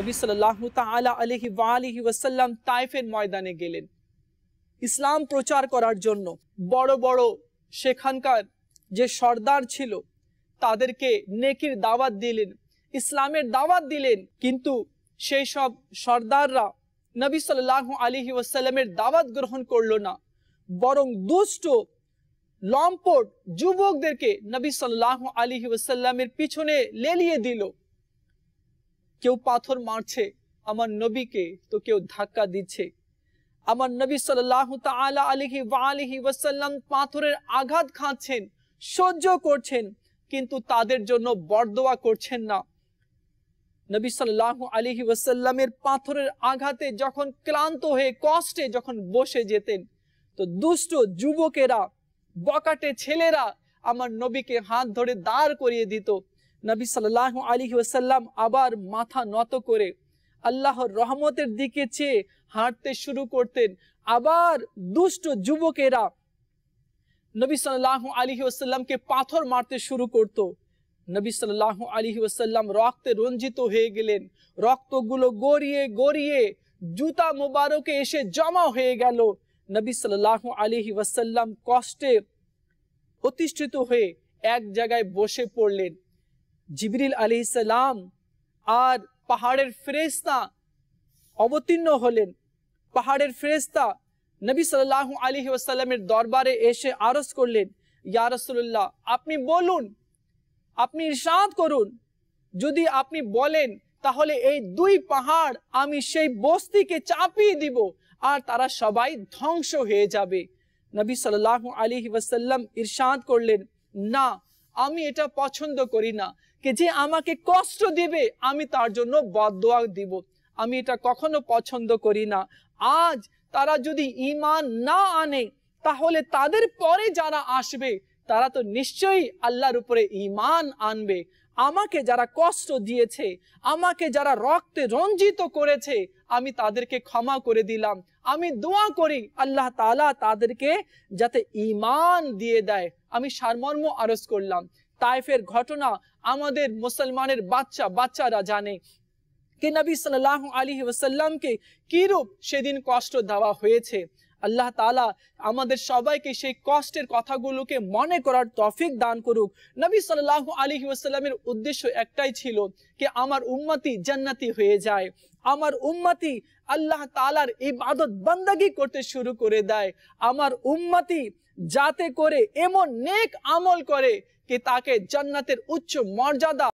নবী সাল্লাহ তালা আলহি আলহি ওয়াসাল্লাম তাইফের ময়দানে গেলেন ইসলাম প্রচার করার জন্য বড় বড় সেখানকার যে সর্দার ছিল তাদেরকে নেকির দাওয়াত দিলেন ইসলামের দাওয়াত দিলেন কিন্তু সেই সব সর্দাররা নবী সাল্লাহ আলহি ওয়াসাল্লামের দাওয়াত গ্রহণ করল না বরং দুষ্ট লম্পট যুবকদেরকে নবী সাল্লাহ আলহি ওয়াসাল্লামের পিছনে লেলিয়ে দিল কেউ পাথর মারছে আমার নবীকে তো কেউ ধাক্কা দিচ্ছে আমার নবী সাল্লাহ ওয়াসাল্লাম পাথরের আঘাত খাচ্ছেন সহ্য করছেন কিন্তু তাদের জন্য বরদোয়া করছেন না নবী সাল্লাহ আলিহি ওয়াসাল্লামের পাথরের আঘাতে যখন ক্লান্ত হয়ে কষ্টে যখন বসে যেতেন তো দুষ্ট যুবকেরা বকাটে ছেলেরা আমার নবীকে হাত ধরে দাঁড় করিয়ে দিত নবী সাল্লাহ আলী ওসাল্লাম আবার মাথা নত করে আল্লাহর রহমতের দিকে চেয়ে হাঁটতে শুরু করতেন আবার দুষ্ট যুবকেরা নবী সাল্লাহ আলী ওসাল্লামকে পাথর মারতে শুরু করত নবী সাল্লাহ আলী ওসাল্লাম রক্তে রঞ্জিত হয়ে গেলেন রক্তগুলো গড়িয়ে গড়িয়ে জুতা মোবারকে এসে জমা হয়ে গেল নবী সাল্লাহ আলী ওয়াসাল্লাম কষ্টে প্রতিষ্ঠিত হয়ে এক জায়গায় বসে পড়লেন জিবরিল আলি ইসালাম আর পাহাড়ের ফেরেস্তা অবতীর্ণ হলেন পাহাড়ের ফেরেস্তা নবী সাল্লাহ আলী ওসাল্লামের দরবারে এসে আরজ করলেন ইয়া আপনি বলুন আপনি ইরশাদ করুন যদি আপনি বলেন তাহলে এই দুই পাহাড় আমি সেই বস্তিকে চাপিয়ে দিব আর তারা সবাই ধ্বংস হয়ে যাবে নবী সাল্লাহ আলী ওয়াসাল্লাম ইরশাদ করলেন না আমি এটা পছন্দ করি না কে যে আমাকে কষ্ট দিবে আমি তার জন্য বদোয়া দিব আমি এটা কখনো পছন্দ করি না আজ তারা যদি ইমান না আনে তাহলে তাদের পরে যারা আসবে তারা তো নিশ্চয়ই আল্লাহর উপরে ইমান আনবে আমাকে যারা কষ্ট দিয়েছে আমাকে যারা রক্তে রঞ্জিত করেছে আমি তাদেরকে ক্ষমা করে দিলাম আমি দোয়া করি আল্লাহ তালা তাদেরকে যাতে ইমান দিয়ে দেয় আমি সারমর্ম আরজ করলাম তাইফের ঘটনা আমাদের মুসলমানের বাচ্চা বাচ্চারা জানে কে নবী সাল আলী ওসাল্লামকে কীরূপ সেদিন কষ্ট দেওয়া হয়েছে আল্লাহ তালা আমাদের সবাইকে সেই কষ্টের কথাগুলোকে মনে করার তফিক দান করুক নবী সাল্লাহ আলী আসসালামের উদ্দেশ্য একটাই ছিল কি আমার উম্মতি জান্নাতি হয়ে যায় আমার উম্মতি আল্লাহ তালার এই বাদত বান্দাগি করতে শুরু করে দেয় আমার উম্মতি যাতে করে এমন নেক আমল করে কে তাকে জান্নাতের উচ্চ মর্যাদা